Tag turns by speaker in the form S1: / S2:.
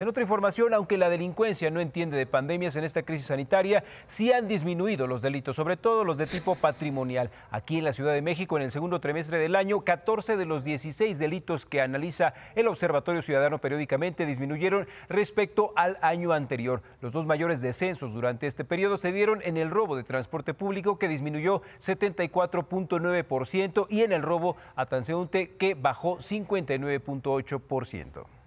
S1: En otra información, aunque la delincuencia no entiende de pandemias en esta crisis sanitaria, sí han disminuido los delitos, sobre todo los de tipo patrimonial. Aquí en la Ciudad de México, en el segundo trimestre del año, 14 de los 16 delitos que analiza el Observatorio Ciudadano periódicamente disminuyeron respecto al año anterior. Los dos mayores descensos durante este periodo se dieron en el robo de transporte público, que disminuyó 74.9%, y en el robo a transeúnte, que bajó 59.8%.